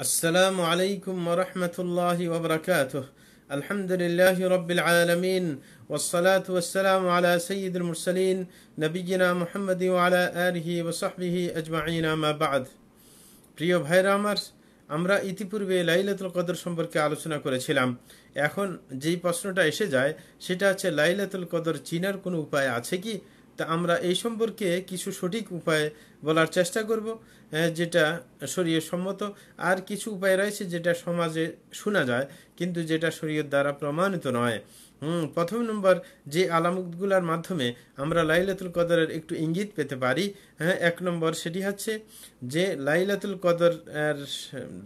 السلام عليكم ورحمة الله وبركاته الحمد لله رب العالمين والصلاة والسلام على سيد المرسلين نبينا محمد وعلى آله وصحبه أجمعين ما بعد প্রিয় ভাইরা আমার আমরা ইতিপূর্বে লাইলাতুল কদর সম্পর্কে আলোচনা করেছিলাম এখন যেই প্রশ্নটা এসে যায় সেটা হচ্ছে লাইলাতুল কদর চিনার কোনো উপায় আছে কি তা আমরা এই সম্পর্কে কিছু সঠিক উপায় বলার চেষ্টা করব যেটা শরীয় সম্মত আর কিছু উপায় রয়েছে যেটা সমাজে শোনা যায় কিন্তু যেটা শরীয়ত দ্বারা প্রমাণিত নয় হুম প্রথম নম্বর যে আলামতগুলার মাধ্যমে আমরা লাইলাতুল কদরের একটু ইঙ্গিত পেতে পারি হ্যাঁ এক নম্বর সেটি হচ্ছে যে লাইলাতুল কদর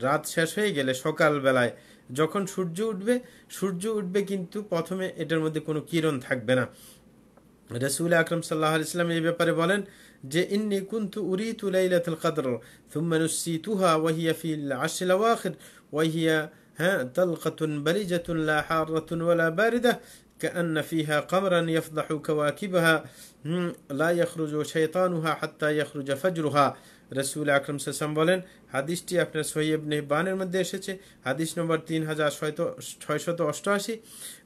রাত শেষ হয়ে গেলে সকালবেলায় যখন সূর্য উঠবে সূর্য উঠবে কিন্তু প্রথমে এটার মধ্যে কোনো কিরণ থাকবে না রসুল আকরম সাল্লাহ ইসলাম এই ব্যাপারে বলেন যে ইন্নি কুন্তু উরিতু লাইলাতুল কদর ثم نسيتها وهي في العشر الاواخر وهي ها طلقة لا حارة ولا باردة كأن فيها قمرا يفضح كواكبها لا يخرج شيطانها حتى يخرج فجرها রসুল আকরম সাসাম বলেন হাদিসটি আপনার সৈয়ব নেহবানের মধ্যে এসেছে হাদিস নম্বর তিন হাজার ছয়শত অষ্টআশি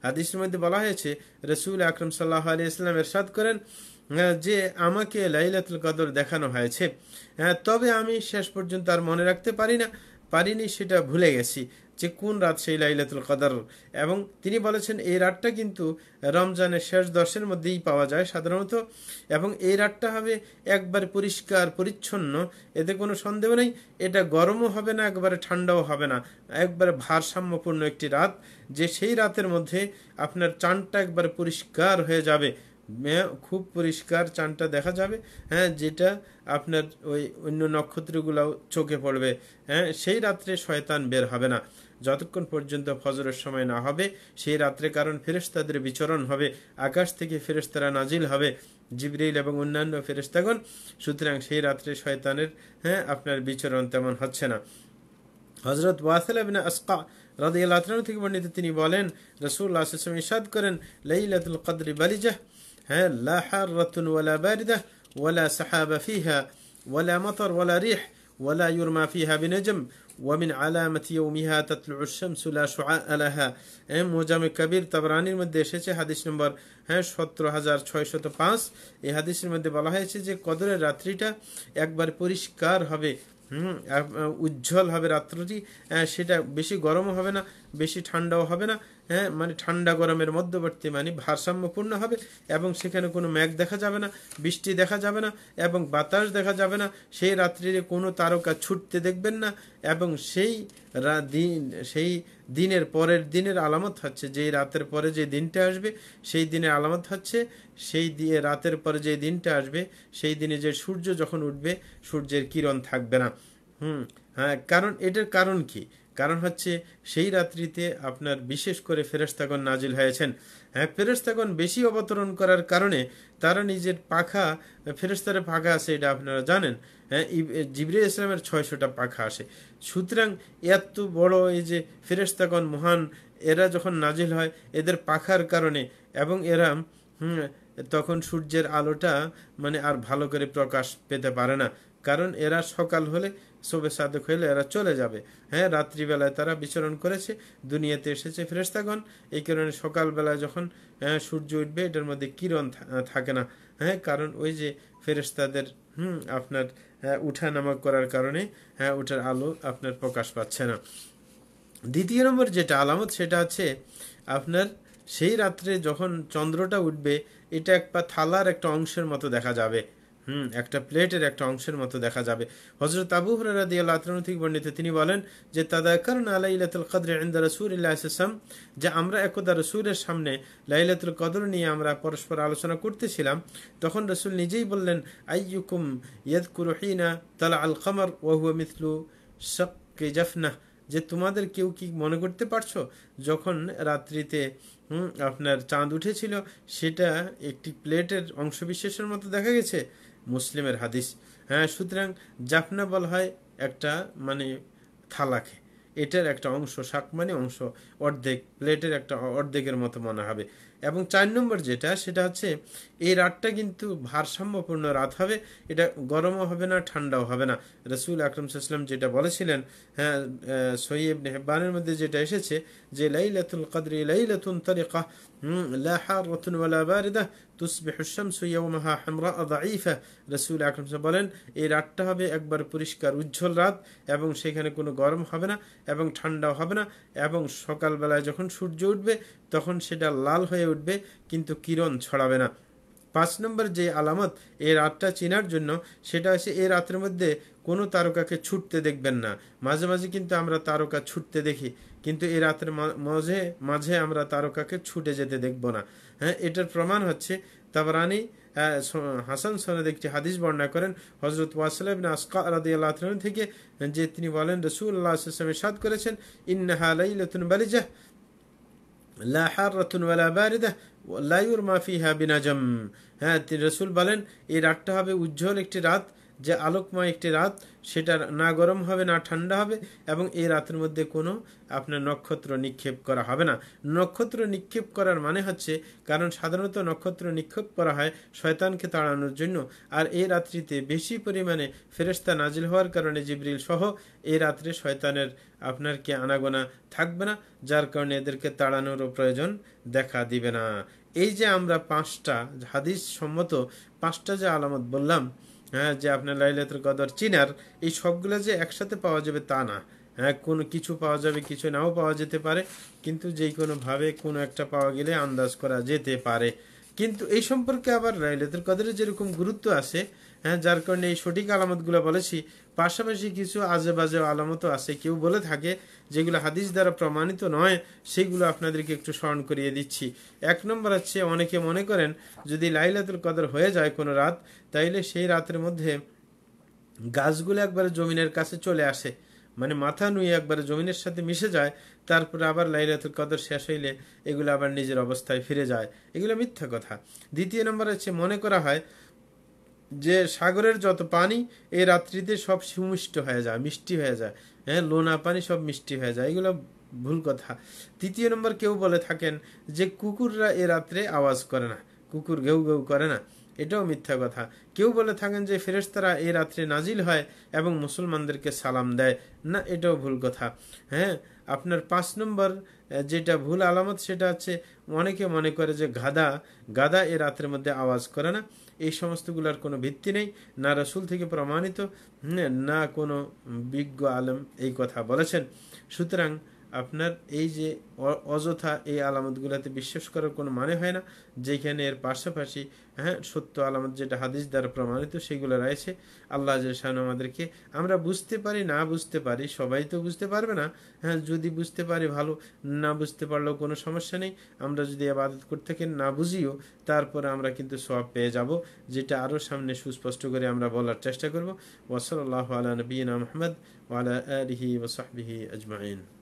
হাদিসের মধ্যে বলা হয়েছে রসুল আকরম সাল্লাহ আলি ইসলাম এরশাদ করেন হ্যাঁ, যে আমাকে লাইলাতুল কদর দেখানো হয়েছে হ্যাঁ, তবে আমি শেষ পর্যন্ত আর মনে রাখতে পারি না পারিনি সেটা ভুলে গেছি যে কোন রাত সেই লাইলাতুল কাদার এবং তিনি বলেছেন এই রাতটা কিন্তু রমজানের শেষ দশের মধ্যেই পাওয়া যায় সাধারণত এবং এই রাতটা হবে একবার পরিষ্কার পরিচ্ছন্ন এতে কোনো সন্দেহ নেই এটা গরমও হবে না একবারে ঠান্ডাও হবে না একবারে ভারসাম্যপূর্ণ একটি রাত যে সেই রাতের মধ্যে আপনার চানটা একবার পরিষ্কার হয়ে যাবে খুব পরিষ্কার চানটা দেখা যাবে হ্যাঁ যেটা আপনার ওই অন্য নক্ষত্রগুলাও চোখে পড়বে হ্যাঁ সেই রাত্রে শয়তান বের হবে না যতক্ষণ পর্যন্ত ফজরের সময় না হবে সেই রাত্রে কারণ ফেরেস্তাদের বিচরণ হবে আকাশ থেকে ফেরেস্তারা নাজিল হবে জিবরিল এবং অন্যান্য ফেরেস্তাগণ সুতরাং সেই রাত্রে শয়তানের হ্যাঁ আপনার বিচরণ তেমন হচ্ছে না হজরত ওয়াসেল আসকা রাদি থেকে বর্ণিত তিনি বলেন রসুল্লাহ ইসাদ করেন লাইলাতুল কদরি বালিজাহ হ্যাঁ লা হারাতুন ওয়ালা বারিদাহ ওয়ালা সাহাবা ফিহা ওয়ালা মতর ওয়ালা রিহ ولا يرمى فيها بنجم ومن علامة يومها تطلع الشمس لا شعاع لها এম মোজামে কবির তাবরানির মধ্যে এসেছে হাদিস নম্বর হ্যাঁ সতেরো হাজার ছয়শত পাঁচ এই হাদিসের মধ্যে বলা হয়েছে যে কদরের রাত্রিটা একবার পরিষ্কার হবে হুম উজ্জ্বল হবে রাত্রটি সেটা বেশি গরমও হবে না বেশি ঠান্ডাও হবে না হ্যাঁ মানে ঠান্ডা গরমের মধ্যবর্তী মানে ভারসাম্যপূর্ণ হবে এবং সেখানে কোনো ম্যাঘ দেখা যাবে না বৃষ্টি দেখা যাবে না এবং বাতাস দেখা যাবে না সেই রাত্রিরে কোনো তারকা ছুটতে দেখবেন না এবং সেই দিন সেই দিনের পরের দিনের আলামত হচ্ছে যেই রাতের পরে যে দিনটা আসবে সেই দিনের আলামত হচ্ছে সেই দিয়ে রাতের পরে যে দিনটা আসবে সেই দিনে যে সূর্য যখন উঠবে সূর্যের কিরণ থাকবে না হুম হ্যাঁ কারণ এটার কারণ কি কারণ হচ্ছে সেই রাত্রিতে আপনার বিশেষ করে ফেরস্তাগণ নাজিল হয়েছেন হ্যাঁ ফেরস্তাগণ বেশি অবতরণ করার কারণে তারা নিজের পাখা ফেরেস্তারে পাখা আছে এটা আপনারা জানেন হ্যাঁ জিবরে ইসলামের ছয়শোটা পাখা আসে সুতরাং এত বড় এই যে ফেরস্তাগণ মহান এরা যখন নাজিল হয় এদের পাখার কারণে এবং এরা তখন সূর্যের আলোটা মানে আর ভালো করে প্রকাশ পেতে পারে না কারণ এরা সকাল হলে সোবে সাধক হইলে এরা চলে যাবে হ্যাঁ রাত্রিবেলায় তারা বিচরণ করেছে দুনিয়াতে এসেছে ফেরেস্তাগণ এই কারণে সকালবেলায় যখন হ্যাঁ, সূর্য উঠবে এটার মধ্যে কিরণ থাকে না হ্যাঁ কারণ ওই যে ফেরেস্তাদের হুম আপনার হ্যাঁ, উঠা নামা করার কারণে হ্যাঁ ওঠার আলো আপনার প্রকাশ পাচ্ছে না দ্বিতীয় নম্বর যেটা আলামত সেটা আছে আপনার সেই রাত্রে যখন চন্দ্রটা উঠবে এটা একটা থালার একটা অংশের মতো দেখা যাবে হুম একটা প্লেটের একটা অংশের মতো দেখা যাবে হজরত আবু হরাদি আল্লাহ বর্ণিত তিনি বলেন যে কারণ আলাইলাতুল কদর ইন্দা ইসলাম যে আমরা একদা রসুলের সামনে লাইলাতুল কদর নিয়ে আমরা পরস্পর আলোচনা করতেছিলাম তখন রসুল নিজেই বললেন আইয়ুকুম কুরহিনা তালা আল কমর ওহু মিথলু শক জফনা যে তোমাদের কেউ কি মনে করতে পারছো যখন রাত্রিতে আপনার চাঁদ উঠেছিল সেটা একটি প্লেটের অংশবিশেষের মতো দেখা গেছে মুসলিমের হাদিস হ্যাঁ সুতরাং জাফনা বলা হয় একটা মানে থালাকে এটার একটা অংশ শাক মানে অংশ অর্ধেক প্লেটের একটা অর্ধেকের মতো মনে হবে এবং চার নম্বর যেটা সেটা হচ্ছে এই রাতটা কিন্তু ভারসাম্যপূর্ণ রাত হবে এটা গরমও হবে না ঠান্ডাও হবে না রসুল আকরম সাল্লাম যেটা বলেছিলেন হ্যাঁ সৈয়ব নেহবানের মধ্যে যেটা এসেছে যে লাইলাতুল কাদরি লাইলাতুন তরিকা لا حارة ولا باردة তুসবিহ শামসু ইয়াওমাহা হামরা দাঈফা রাসূল আকরাম বলেন এই রাতটা হবে একবার পরিষ্কার উজ্জ্বল রাত এবং সেখানে কোনো গরম হবে না এবং ঠান্ডাও হবে না এবং সকালবেলায় যখন সূর্য উঠবে তখন সেটা লাল হয়ে উঠবে কিন্তু কিরণ ছড়াবে না পাঁচ নম্বর যে আলামত এই রাতটা চেনার জন্য সেটা হচ্ছে এই রাতের মধ্যে কোনো তারকাকে ছুটতে দেখবেন না মাঝে মাঝে কিন্তু আমরা তারকা ছুটতে দেখি কিন্তু এই রাতের মাঝে মাঝে আমরা তারকাকে ছুটে যেতে দেখব না হ্যাঁ এটার প্রমাণ হচ্ছে তাবরানি হাসান সনদ একটি হাদিস বর্ণনা করেন হজরত ওয়াসলাবিন আসকা থেকে যে তিনি বলেন রসুল্লাহামে সাদ করেছেন ইন্নাহা বালিজাহ লাইউর বিনাজম হ্যাঁ তিনি রসুল বলেন এই রাতটা হবে উজ্জ্বল একটি রাত যে আলোকময় একটি রাত সেটা না গরম হবে না ঠান্ডা হবে এবং এই রাতের মধ্যে কোনো আপনার নক্ষত্র নিক্ষেপ করা হবে না নক্ষত্র নিক্ষেপ করার মানে হচ্ছে কারণ সাধারণত নক্ষত্র নিক্ষেপ করা হয় শয়তানকে তাড়ানোর জন্য আর এই রাত্রিতে বেশি পরিমাণে ফেরেস্তা নাজিল হওয়ার কারণে জিবরিল সহ এই রাত্রে শয়তানের আপনার কি আনাগোনা থাকবে না যার কারণে এদেরকে তাড়ানোরও প্রয়োজন দেখা দিবে না এই যে আমরা পাঁচটা হাদিস সম্মত পাঁচটা যে আলামত বললাম হ্যাঁ যে আপনার লাইলাতুল কদর চিনার এই সবগুলো যে একসাথে পাওয়া যাবে তা না হ্যাঁ কোনো কিছু পাওয়া যাবে কিছু নাও পাওয়া যেতে পারে কিন্তু যে কোনোভাবে কোনো একটা পাওয়া গেলে আন্দাজ করা যেতে পারে কিন্তু এই সম্পর্কে আবার লাইলাতুল কদরের যেরকম গুরুত্ব আছে হ্যাঁ যার কারণে এই সঠিক আলামতগুলো বলেছি পাশাপাশি কিছু আজে বাজে আলামতও আছে কেউ বলে থাকে যেগুলো হাদিস দ্বারা প্রমাণিত নয় সেগুলো আপনাদেরকে একটু স্মরণ করিয়ে দিচ্ছি এক নম্বর হচ্ছে অনেকে মনে করেন যদি লাইলাতুল কদর হয়ে যায় কোনো রাত তাইলে সেই রাতের মধ্যে গাছগুলো একবারে জমিনের কাছে চলে আসে মানে মাথা নুয়ে একবারে জমিনের সাথে মিশে যায় তারপরে আবার লাইলাতুল কদর শেষ হইলে এগুলো আবার নিজের অবস্থায় ফিরে যায় এগুলো মিথ্যা কথা দ্বিতীয় নম্বর হচ্ছে মনে করা হয় যে সাগরের যত পানি এই রাত্রিতে সব সুমিষ্ট হয়ে যায় মিষ্টি হয়ে যায় হ্যাঁ লোনা পানি সব মিষ্টি হয়ে যায় এগুলো ভুল কথা তৃতীয় নম্বর কেউ বলে থাকেন যে কুকুররা এ রাত্রে আওয়াজ করে না কুকুর ঘেউ ঘেউ করে না এটাও মিথ্যা কথা কেউ বলে থাকেন যে ফেরেস্তারা এ রাত্রে নাজিল হয় এবং মুসলমানদেরকে সালাম দেয় না এটাও ভুল কথা হ্যাঁ আপনার পাঁচ নম্বর যেটা ভুল আলামত সেটা হচ্ছে অনেকে মনে করে যে গাদা গাদা এ রাত্রের মধ্যে আওয়াজ করে না এই সমস্তগুলার কোনো ভিত্তি নেই না রসুল থেকে প্রমাণিত না কোনো বিজ্ঞ আলম এই কথা বলেছেন সুতরাং আপনার এই যে অযথা এই আলামতগুলোতে বিশ্বাস করার কোনো মানে হয় না যেখানে এর পাশাপাশি হ্যাঁ সত্য আলামত যেটা হাদিস দ্বারা প্রমাণিত সেগুলো রয়েছে আল্লাহ জাহান আমাদেরকে আমরা বুঝতে পারি না বুঝতে পারি সবাই তো বুঝতে পারবে না হ্যাঁ যদি বুঝতে পারি ভালো না বুঝতে পারলেও কোনো সমস্যা নেই আমরা যদি আবাদত করতে থাকি না বুঝিও তারপরে আমরা কিন্তু সব পেয়ে যাব যেটা আরও সামনে সুস্পষ্ট করে আমরা বলার চেষ্টা করব ওসল আল্লাহ আলা নবীন আহমদ ওয়ালা আলহি ওসাহবিহি আজমাইন